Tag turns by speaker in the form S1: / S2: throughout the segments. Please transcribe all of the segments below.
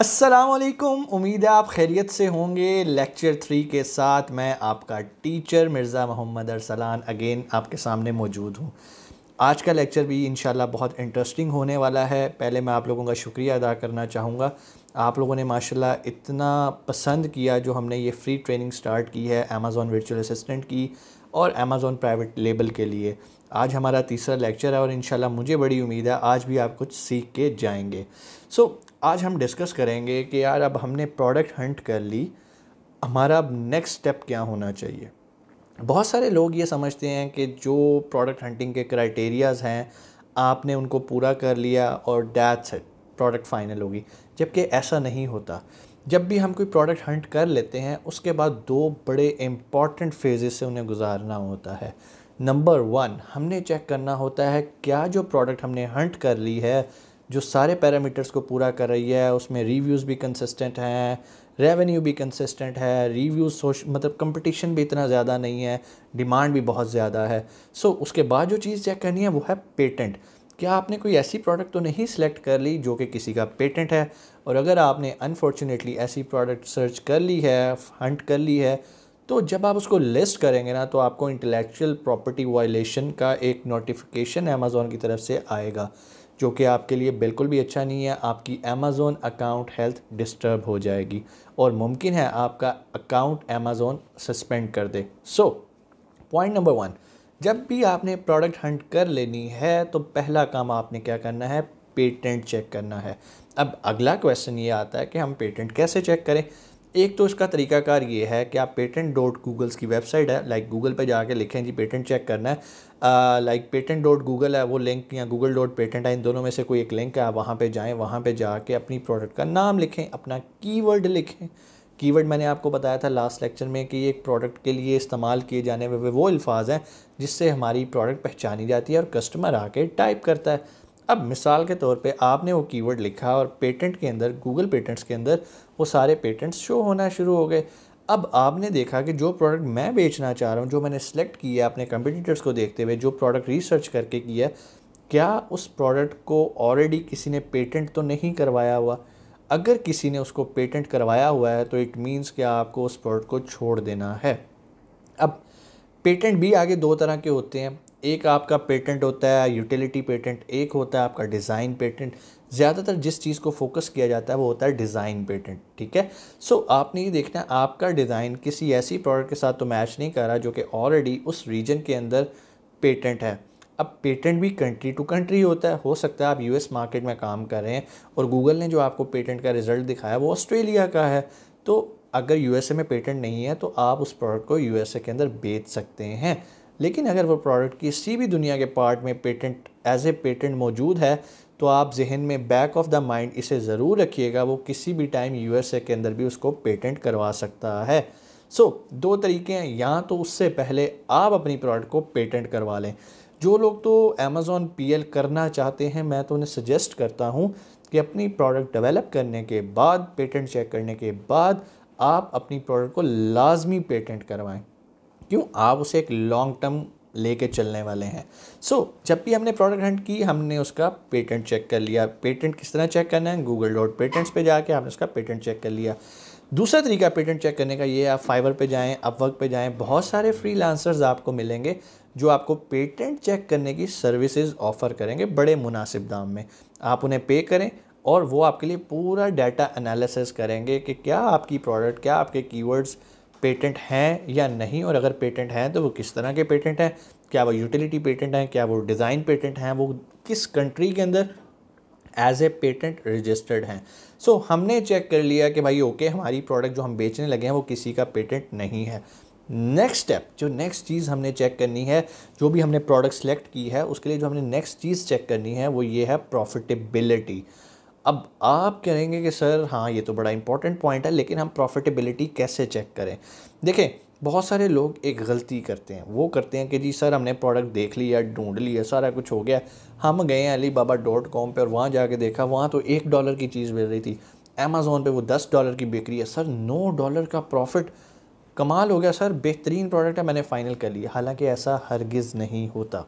S1: असलकुम उम्मीद है आप खैरियत से होंगे लेक्चर थ्री के साथ मैं आपका टीचर मिर्ज़ा मोहम्मद अरसलान अगेन आपके सामने मौजूद हूँ आज का लेक्चर भी इन बहुत इंटरेस्टिंग होने वाला है पहले मैं आप लोगों का शुक्रिया अदा करना चाहूँगा आप लोगों ने माशाल्लाह इतना पसंद किया जो हमने ये फ्री ट्रेनिंग स्टार्ट की है अमेज़ॉन वर्चुअल असिस्टेंट की और अमेज़ॉन प्राइवेट लेबल के लिए आज हमारा तीसरा लेक्चर है और इन मुझे बड़ी उम्मीद है आज भी आप कुछ सीख के जाएंगे सो so, आज हम डिस्कस करेंगे कि यार अब हमने प्रोडक्ट हंट कर ली हमारा अब नेक्स्ट स्टेप क्या होना चाहिए बहुत सारे लोग ये समझते हैं कि जो प्रोडक्ट हंटिंग के क्राइटेरियाज़ हैं आपने उनको पूरा कर लिया और डैथ सेट प्रोडक्ट फाइनल होगी जबकि ऐसा नहीं होता जब भी हम कोई प्रोडक्ट हंट कर लेते हैं उसके बाद दो बड़े इम्पॉर्टेंट फेजेस से उन्हें गुजारना होता है नंबर वन हमने चेक करना होता है क्या जो प्रोडक्ट हमने हंट कर ली है जो सारे पैरामीटर्स को पूरा कर रही है उसमें रिव्यूज़ भी कंसिस्टेंट हैं रेवेन्यू भी कंसिस्टेंट है रिव्यूज सोश मतलब कंपटीशन भी इतना ज़्यादा नहीं है डिमांड भी बहुत ज़्यादा है सो so, उसके बाद जो चीज़ चेक करनी है वो है पेटेंट क्या आपने कोई ऐसी प्रोडक्ट तो नहीं सिलेक्ट कर ली जो कि किसी का पेटेंट है और अगर आपने अनफॉर्चुनेटली ऐसी प्रोडक्ट सर्च कर ली है हंट कर ली है तो जब आप उसको लिस्ट करेंगे ना तो आपको इंटेलेक्चुअल प्रॉपर्टी वायलेशन का एक नोटिफिकेशन अमेज़ोन की तरफ से आएगा जो कि आपके लिए बिल्कुल भी अच्छा नहीं है आपकी अमेज़ोन अकाउंट हेल्थ डिस्टर्ब हो जाएगी और मुमकिन है आपका अकाउंट अमेज़ोन सस्पेंड कर दे सो पॉइंट नंबर वन जब भी आपने प्रोडक्ट हंट कर लेनी है तो पहला काम आपने क्या करना है पेटेंट चेक करना है अब अगला क्वेश्चन ये आता है कि हम पेटेंट कैसे चेक करें एक तो इसका तरीकाकार ये है कि आप पेटेंट डॉट गूगल्स की वेबसाइट है लाइक गूगल पे जाके लिखें जी पेटेंट चेक करना है लाइक पेटेंट डॉट गूगल है वो लिंक या गूगल डॉट पेटेंट है इन दोनों में से कोई एक लिंक है आप वहाँ पर जाएँ वहाँ पर जाके अपनी प्रोडक्ट का नाम लिखें अपना कीवर्ड लिखें कीवर्ड मैंने आपको बताया था लास्ट लेक्चर में कि ये एक प्रोडक्ट के लिए इस्तेमाल किए जाने वाले वो अल्फाज हैं जिससे हमारी प्रोडक्ट पहचानी जाती है और कस्टमर आके टाइप करता है अब मिसाल के तौर पे आपने वो कीवर्ड लिखा और पेटेंट के अंदर गूगल पेटेंट्स के अंदर वो सारे पेटेंट्स शो होना शुरू हो गए अब आपने देखा कि जो प्रोडक्ट मैं बेचना चाह रहा हूँ जो मैंने सेलेक्ट किया अपने कंपटीटर्स को देखते हुए जो प्रोडक्ट रिसर्च करके किया क्या उस प्रोडक्ट को ऑलरेडी किसी ने पेटेंट तो नहीं करवाया हुआ अगर किसी ने उसको पेटेंट करवाया हुआ है तो इट मीन्स कि आपको उस प्रोडक्ट को छोड़ देना है अब पेटेंट भी आगे दो तरह के होते हैं एक आपका पेटेंट होता है यूटिलिटी पेटेंट एक होता है आपका डिज़ाइन पेटेंट ज़्यादातर जिस चीज़ को फोकस किया जाता है वो होता है डिज़ाइन पेटेंट ठीक है सो so, आपने ये देखना है आपका डिज़ाइन किसी ऐसी प्रोडक्ट के साथ तो मैच नहीं कर रहा जो कि ऑलरेडी उस रीजन के अंदर पेटेंट है अब पेटेंट भी कंट्री टू कंट्री होता है हो सकता है आप यूएस मार्केट में काम कर रहे हैं और गूगल ने जो आपको पेटेंट का रिज़ल्ट दिखाया वो ऑस्ट्रेलिया का है तो अगर यूएसए में पेटेंट नहीं है तो आप उस प्रोडक्ट को यूएसए के अंदर बेच सकते हैं लेकिन अगर वो प्रोडक्ट किसी भी दुनिया के पार्ट में पेटेंट एज ए पेटेंट मौजूद है तो आप जहन में बैक ऑफ द माइंड इसे ज़रूर रखिएगा वो किसी भी टाइम यूएसए के अंदर भी उसको पेटेंट करवा सकता है सो so, दो तरीके हैं या तो उससे पहले आप अपनी प्रोडक्ट को पेटेंट करवा लें जो लोग तो अमेज़ोन पी करना चाहते हैं मैं तो उन्हें सजेस्ट करता हूँ कि अपनी प्रोडक्ट डेवलप करने के बाद पेटेंट चेक करने के बाद आप अपनी प्रोडक्ट को लाजमी पेटेंट करवाएं क्यों आप उसे एक लॉन्ग टर्म लेके चलने वाले हैं सो so, जब भी हमने प्रोडक्ट हंट की हमने उसका पेटेंट चेक कर लिया पेटेंट किस तरह चेक करना है गूगल डॉट पेटेंट्स पे जाके आपने उसका पेटेंट चेक कर लिया दूसरा तरीका पेटेंट चेक करने का ये आप फाइबर पे जाएं अपवर्क पे जाएं बहुत सारे फ्री आपको मिलेंगे जो आपको पेटेंट चेक करने की सर्विसेज ऑफ़र करेंगे बड़े मुनासिब दाम में आप उन्हें पे करें और वो आपके लिए पूरा डाटा एनालिसिस करेंगे कि क्या आपकी प्रोडक्ट क्या आपके कीवर्ड्स पेटेंट हैं या नहीं और अगर पेटेंट हैं तो वो किस तरह के पेटेंट हैं क्या वो यूटिलिटी पेटेंट हैं क्या वो डिज़ाइन पेटेंट हैं वो किस कंट्री के अंदर एज ए पेटेंट रजिस्टर्ड हैं सो so, हमने चेक कर लिया कि भाई ओके okay, हमारी प्रोडक्ट जो हम बेचने लगे हैं वो किसी का पेटेंट नहीं है नेक्स्ट स्टेप जो नेक्स्ट चीज़ हमने चेक करनी है जो भी हमने प्रोडक्ट सेलेक्ट की है उसके लिए जो हमने नेक्स्ट चीज़ चेक करनी है वो ये है प्रॉफिटेबिलिटी अब आप कहेंगे कि सर हाँ ये तो बड़ा इंपॉर्टेंट पॉइंट है लेकिन हम प्रॉफिटेबिलिटी कैसे चेक करें देखें बहुत सारे लोग एक गलती करते हैं वो करते हैं कि जी सर हमने प्रोडक्ट देख लिया ढूंढ लिया सारा कुछ हो गया हम गए हैं अली बाबा डॉट कॉम पर वहाँ जाके देखा वहाँ तो एक डॉलर की चीज़ मिल रही थी अमेज़ोन पे वो दस डॉलर की बिक्री है सर नौ डॉलर का प्रॉफिट कमाल हो गया सर बेहतरीन प्रोडक्ट है मैंने फ़ाइनल कर लिया हालांकि ऐसा हरगिज़ नहीं होता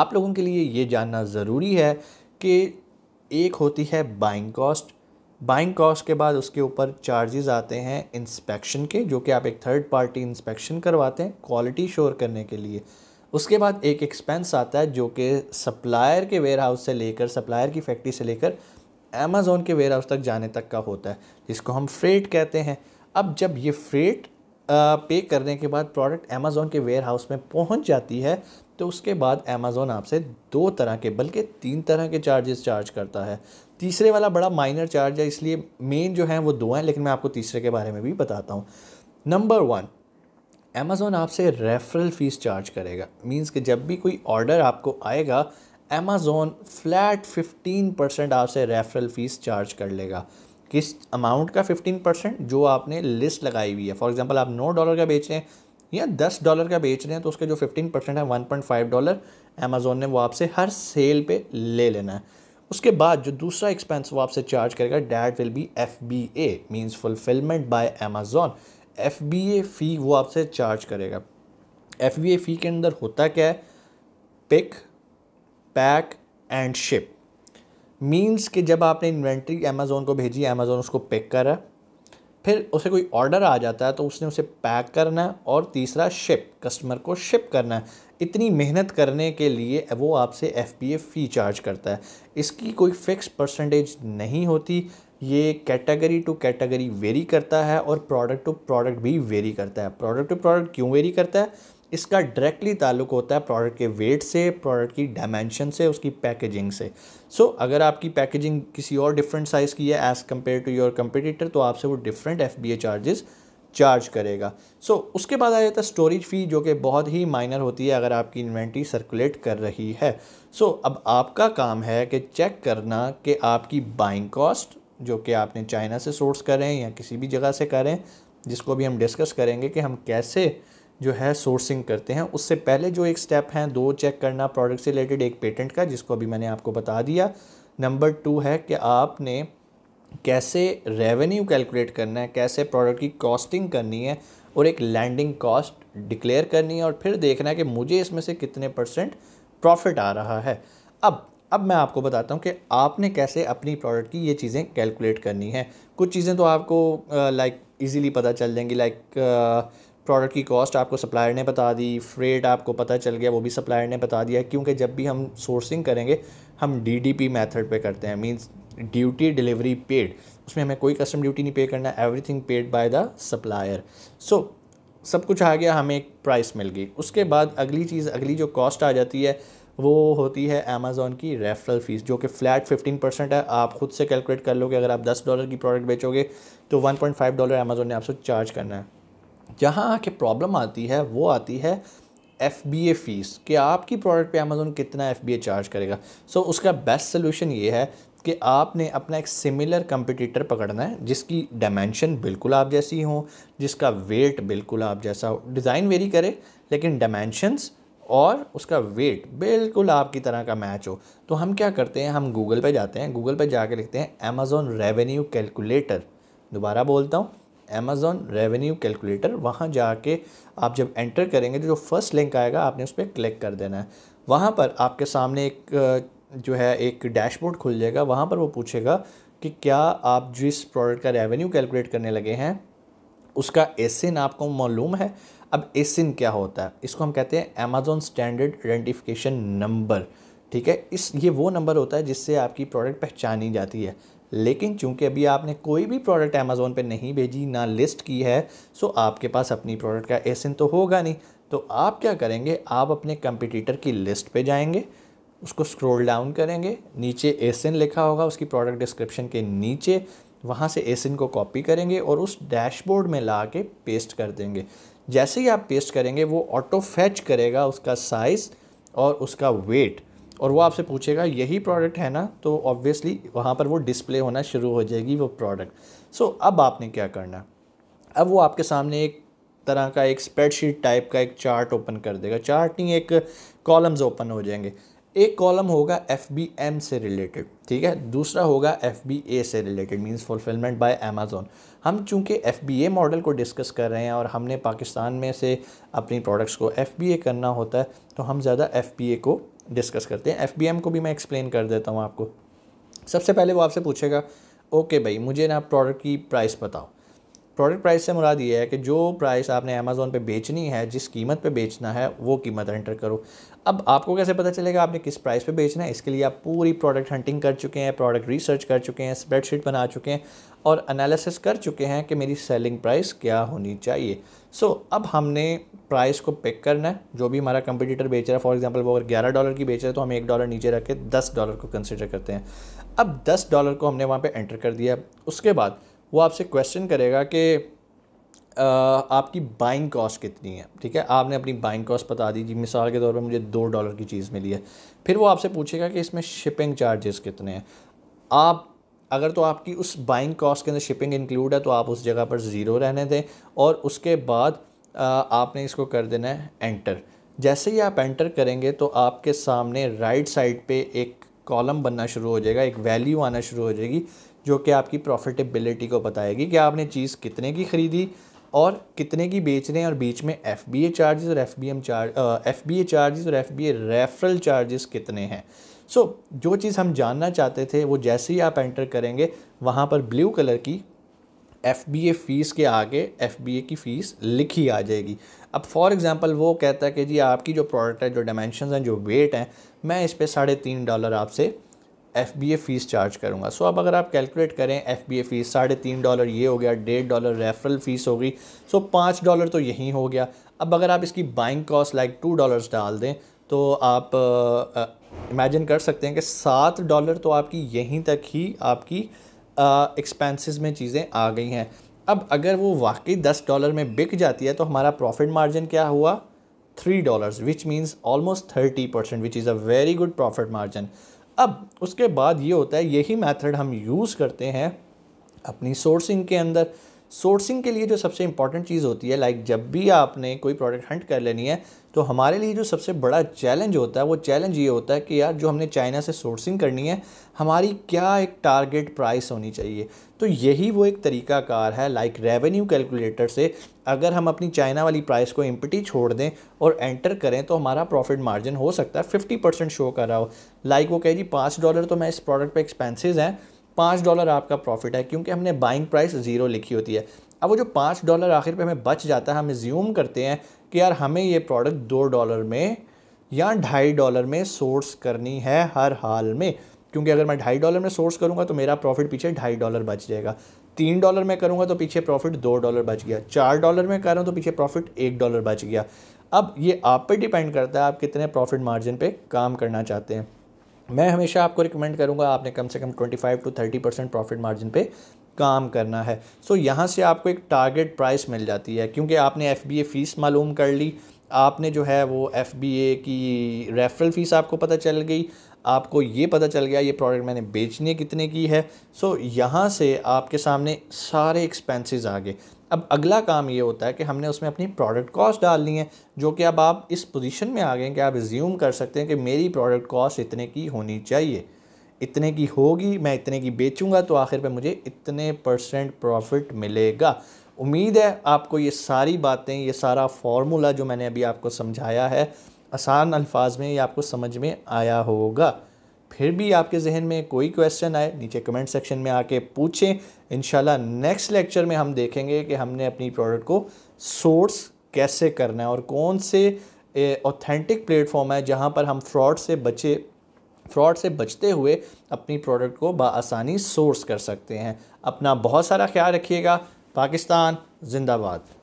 S1: आप लोगों के लिए ये जानना ज़रूरी है कि एक होती है बाइंग कॉस्ट बाइंग कॉस्ट के बाद उसके ऊपर चार्जेस आते हैं इंस्पेक्शन के जो कि आप एक थर्ड पार्टी इंस्पेक्शन करवाते हैं क्वालिटी श्योर करने के लिए उसके बाद एक एक्सपेंस आता है जो कि सप्लायर के वेयर हाउस से लेकर सप्लायर की फैक्ट्री से लेकर अमेज़ोन के वेयर हाउस तक जाने तक का होता है जिसको हम फ्रेट कहते हैं अब जब ये फ्रेट पे करने के बाद प्रोडक्ट अमेज़ोन के वेयर हाउस में पहुंच जाती है तो उसके बाद अमेज़ोन आपसे दो तरह के बल्कि तीन तरह के चार्जेस चार्ज करता है तीसरे वाला बड़ा माइनर चार्ज है इसलिए मेन जो है वो दो हैं लेकिन मैं आपको तीसरे के बारे में भी बताता हूँ नंबर वन अमेज़ोन आपसे रेफरल फ़ीस चार्ज करेगा मीन्स कि जब भी कोई ऑर्डर आपको आएगा अमेज़ोन फ्लैट फिफ्टीन परसेंट आपसे रेफरल फ़ीस चार्ज कर लेगा किस अमाउंट का फिफ्टीन परसेंट जो आपने लिस्ट लगाई हुई है फॉर एग्जांपल आप नौ डॉलर का बेच रहे हैं या दस डॉलर का बेच रहे हैं तो उसके जो फिफ्टीन परसेंट है one point five dollar Amazon ने वो आपसे हर सेल पे ले लेना है उसके बाद जो दूसरा एक्सपेंस वो आपसे चार्ज करेगा that will be F B A means fulfilment by Amazon F B A fee वो आपसे चार्ज करेगा एफ बी ए फ़ी के अंदर होता क्या है pick pack and ship means कि जब आपने इन्वेंट्री अमेज़ोन को भेजी अमेज़ोन उसको पिक करा फिर उसे कोई ऑर्डर आ जाता है तो उसने उसे पैक करना है और तीसरा शिप कस्टमर को शिप करना है इतनी मेहनत करने के लिए वो आपसे एफ ए फ़ी चार्ज करता है इसकी कोई फ़िक्स परसेंटेज नहीं होती ये कैटेगरी टू कैटेगरी वेरी करता है और प्रोडक्ट टू प्रोडक्ट भी वेरी करता है प्रोडक्ट टू प्रोडक्ट क्यों वेरी करता है इसका डायरेक्टली ताल्लुक होता है प्रोडक्ट के वेट से प्रोडक्ट की डायमेंशन से उसकी पैकेजिंग से सो so, अगर आपकी पैकेजिंग किसी और डिफरेंट साइज़ की है as compare to your competitor तो आपसे वो डिफरेंट एफ चार्जेस चार्ज करेगा सो so, उसके बाद आ जाता है स्टोरेज फ़ी जो कि बहुत ही माइनर होती है अगर आपकी इन्वेंट्री सर्कुलेट कर रही है सो so, अब आपका काम है कि चेक करना कि आपकी बाइंग कॉस्ट जो कि आपने चाइना से सोर्स करें या किसी भी जगह से करें जिसको भी हम डिस्कस करेंगे कि हम कैसे जो है सोर्सिंग करते हैं उससे पहले जो एक स्टेप हैं दो चेक करना प्रोडक्ट से रिलेटेड एक पेटेंट का जिसको अभी मैंने आपको बता दिया नंबर टू है कि आपने कैसे रेवेन्यू कैलकुलेट करना है कैसे प्रोडक्ट की कॉस्टिंग करनी है और एक लैंडिंग कॉस्ट डिक्लेयर करनी है और फिर देखना है कि मुझे इसमें से कितने परसेंट प्रॉफिट आ रहा है अब अब मैं आपको बताता हूँ कि आपने कैसे अपनी प्रोडक्ट की ये चीज़ें कैलकुलेट करनी है कुछ चीज़ें तो आपको लाइक इजीली पता चल जाएंगी लाइक प्रोडक्ट की कॉस्ट आपको सप्लायर ने बता दी फ्रेट आपको पता चल गया वो भी सप्लायर ने बता दिया क्योंकि जब भी हम सोर्सिंग करेंगे हम डी डी पी मैथड पे करते हैं मींस ड्यूटी डिलीवरी पेड उसमें हमें कोई कस्टम ड्यूटी नहीं पे करना everything paid by the supplier so सब कुछ आ गया हमें एक प्राइस मिल गई उसके बाद अगली चीज़ अगली जो कॉस्ट आ जाती है वो होती है अमेज़ोन की रेफरल फ़ीस जो कि फ़्लैट फिफ्टीन परसेंट है आप ख़ुद से कैलकुलेट कर लोगे अगर आप दस डॉलर की प्रोडक्ट बेचोगे तो one point five dollar Amazon ने आपसे चार्ज करना है जहाँ आके प्रॉब्लम आती है वो आती है एफ बी ए फ़ीस कि आपकी प्रोडक्ट पे अमेज़ोन कितना एफ बी ए चार्ज करेगा सो so, उसका बेस्ट सोल्यूशन ये है कि आपने अपना एक सिमिलर कंपटीटर पकड़ना है जिसकी डायमेंशन बिल्कुल आप जैसी हो जिसका वेट बिल्कुल आप जैसा हो डिज़ाइन वेरी करे लेकिन डायमेंशनस और उसका वेट बिल्कुल आपकी तरह का मैच हो तो हम क्या करते हैं हम गूगल पे जाते हैं गूगल पे जाके लिखते हैं अमेज़ोन रेवेन्यू कैलकुलेटर दोबारा बोलता हूँ अमेज़ॉन रेवेन्यू कैलकुलेटर वहाँ जाके आप जब एंटर करेंगे तो जो फर्स्ट लिंक आएगा आपने उस पर क्लिक कर देना है वहाँ पर आपके सामने एक जो है एक डैशबोर्ड खुल जाएगा वहाँ पर वो पूछेगा कि क्या आप जिस प्रोडक्ट का रेवेन्यू कैलकुलेट करने लगे हैं उसका एसिन आपको मालूम है अब एसिन क्या होता है इसको हम कहते हैं अमेजोन स्टैंडर्ड आइडेंटिफिकेशन नंबर ठीक है इस ये वो नंबर होता है जिससे आपकी प्रोडक्ट पहचानी जाती है लेकिन चूंकि अभी आपने कोई भी प्रोडक्ट अमेज़ोन पे नहीं भेजी ना लिस्ट की है सो आपके पास अपनी प्रोडक्ट का एसिन तो होगा नहीं तो आप क्या करेंगे आप अपने कंपटीटर की लिस्ट पे जाएंगे उसको स्क्रॉल डाउन करेंगे नीचे एसिन लिखा होगा उसकी प्रोडक्ट डिस्क्रिप्शन के नीचे वहाँ से एसिन को कॉपी करेंगे और उस डैशबोर्ड में ला के पेस्ट कर देंगे जैसे ही आप पेस्ट करेंगे वो ऑटो फैच करेगा उसका साइज़ और उसका वेट और वो आपसे पूछेगा यही प्रोडक्ट है ना तो ऑब्वियसली वहाँ पर वो डिस्प्ले होना शुरू हो जाएगी वो प्रोडक्ट सो so, अब आपने क्या करना अब वो आपके सामने एक तरह का एक स्प्रेडशीट टाइप का एक चार्ट ओपन कर देगा चार्ट नहीं एक कॉलम्स ओपन हो जाएंगे एक कॉलम होगा एफ बी एम से रिलेटेड ठीक है दूसरा होगा एफ बी ए से related means fulfilment by Amazon हम चूंकि एफ बी ए मॉडल को डिस्कस कर रहे हैं और हमने पाकिस्तान में से अपनी प्रोडक्ट्स को एफ बी ए करना होता है तो हम ज़्यादा एफ बी ए को डिस्कस करते हैं एफ को भी मैं एक्सप्लेन कर देता हूँ आपको सबसे पहले वो आपसे पूछेगा ओके भाई मुझे ना प्रोडक्ट की प्राइस बताओ प्रोडक्ट प्राइस से मुराद ये है कि जो प्राइस आपने अमेज़ोन पे बेचनी है जिस कीमत पे बेचना है वो कीमत एंटर करो अब आपको कैसे पता चलेगा आपने किस प्राइस पे बेचना है इसके लिए आप पूरी प्रोडक्ट हंटिंग कर चुके हैं प्रोडक्ट रिसर्च कर चुके हैं स्प्रेडशीट बना चुके हैं और एनालिसिस कर चुके हैं कि मेरी सेलिंग प्राइस क्या होनी चाहिए सो so, अब हमने प्राइस को पिक करना है जो भी हमारा कंपटीटर बेच रहा है फॉर एग्जांपल वो अगर ग्यारह डॉलर की बेच रहा है तो हम एक डॉलर नीचे रख के दस डॉलर को कंसिडर करते हैं अब दस डॉलर को हमने वहाँ पर एंटर कर दिया उसके बाद वो आपसे क्वेश्चन करेगा कि आपकी बाइंग कॉस्ट कितनी है ठीक है आपने अपनी बाइंग कॉस्ट बता दी जी मिसाल के तौर पर मुझे दो डॉलर की चीज़ मिली है फिर वो आपसे पूछेगा कि इसमें शिपिंग चार्जेस कितने हैं आप अगर तो आपकी उस बाइंग कॉस्ट के अंदर शिपिंग इंक्लूड है तो आप उस जगह पर ज़ीरो रहने दें और उसके बाद आपने इसको कर देना है एंटर जैसे ही आप एंटर करेंगे तो आपके सामने राइट साइड पे एक कॉलम बनना शुरू हो जाएगा एक वैल्यू आना शुरू हो जाएगी जो कि आपकी प्रॉफिटेबिलिटी को बताएगी कि आपने चीज़ कितने की ख़रीदी और कितने की बेच रहे हैं और बीच में एफ बी ए चार्जेस और F B M charge F B A charges और F B A referral charges कितने हैं सो so, जो चीज़ हम जानना चाहते थे वो जैसे ही आप एंटर करेंगे वहाँ पर ब्लू कलर की एफ बी ए फ़ीस के आगे एफ बी ए की फ़ीस लिखी आ जाएगी अब फॉर एग्ज़ाम्पल वो कहता है कि जी आपकी जो प्रोडक्ट है जो डायमेंशन हैं जो वेट हैं मैं इस पर साढ़े तीन डॉलर आपसे F B A fees charge करूँगा सो अब अगर आप कैलकुलेट करें एफ बी ए फ़ीस साढ़े तीन डॉलर ये हो गया डेढ़ डॉलर रेफरल फ़ीस होगी सो पाँच डॉलर तो यहीं हो गया अब अगर आप इसकी buying cost like two dollar डाल दें तो आप इमेजिन कर सकते हैं कि सात डॉलर तो आपकी यहीं तक ही आपकी एक्सपेंसेस में चीज़ें आ गई हैं अब अगर वो वाकई दस डॉलर में बिक जाती है तो हमारा प्रॉफिट मार्जिन क्या हुआ three dollars which means almost thirty percent which is a very good profit margin अब उसके बाद ये होता है यही मेथड हम यूज़ करते हैं अपनी सोर्सिंग के अंदर सोर्सिंग के लिए जो सबसे इंपॉर्टेंट चीज़ होती है लाइक जब भी आपने कोई प्रोडक्ट हंट कर लेनी है तो हमारे लिए जो सबसे बड़ा चैलेंज होता है वो चैलेंज ये होता है कि यार जो हमने चाइना से सोर्सिंग करनी है हमारी क्या एक टारगेट प्राइस होनी चाहिए तो यही वो एक तरीका कार है लाइक रेवेन्यू कैलकुलेटर से अगर हम अपनी चाइना वाली प्राइस को एम्पटी छोड़ दें और एंटर करें तो हमारा प्रॉफिट मार्जिन हो सकता है फिफ्टी परसेंट शो कर रहा हो लाइक वो कह जी पाँच डॉलर तो मैं इस प्रोडक्ट पर एक्सपेंसिज हैं पाँच डॉलर आपका प्रॉफिट है क्योंकि हमने बाइंग प्राइस ज़ीरो लिखी होती है अब वो जो पाँच डॉलर आखिर पे हमें बच जाता है हम ज्यूम करते हैं कि यार हमें ये प्रोडक्ट दो डॉलर में या ढाई डॉलर में सोर्स करनी है हर हाल में क्योंकि अगर मैं ढाई डॉलर में सोर्स करूँगा तो मेरा प्रॉफिट पीछे ढाई डॉलर बच जाएगा तीन डॉलर में करूँगा तो पीछे प्रॉफिट दो डॉलर बच गया चार डॉलर में कर रहा हूँ तो पीछे प्रॉफिट एक डॉलर बच गया अब ये आप पे डिपेंड करता है आप कितने प्रॉफिट मार्जिन पे काम करना चाहते हैं मैं हमेशा आपको रिकमेंड करूँगा आपने कम से कम 25 टू 30 परसेंट प्रॉफिट मार्जिन पे काम करना है सो so, यहाँ से आपको एक टारगेट प्राइस मिल जाती है क्योंकि आपने एफ फ़ीस मालूम कर ली आपने जो है वो एफ की रेफरल फ़ीस आपको पता चल गई आपको ये पता चल गया ये प्रोडक्ट मैंने बेचने कितने की है सो so, यहाँ से आपके सामने सारे एक्सपेंसिस आ गए अब अगला काम ये होता है कि हमने उसमें अपनी प्रोडक्ट कॉस्ट डालनी है जो कि अब आप इस पोजीशन में आ गए कि आप रिज्यूम कर सकते हैं कि मेरी प्रोडक्ट कॉस्ट इतने की होनी चाहिए इतने की होगी मैं इतने की बेचूंगा तो आखिर पे मुझे इतने परसेंट प्रॉफिट मिलेगा उम्मीद है आपको ये सारी बातें ये सारा फार्मूला जो मैंने अभी आपको समझाया है आसान अल्फाज में ये आपको समझ में आया होगा फिर भी आपके जहन में कोई क्वेश्चन आए नीचे कमेंट सेक्शन में आके पूछें इन नेक्स्ट लेक्चर में हम देखेंगे कि हमने अपनी प्रोडक्ट को सोर्स कैसे करना है और कौन से ऑथेंटिक प्लेटफॉर्म है जहाँ पर हम फ्रॉड से बचे फ्रॉड से बचते हुए अपनी प्रोडक्ट को आसानी सोर्स कर सकते हैं अपना बहुत सारा ख्याल रखिएगा पाकिस्तान जिंदाबाद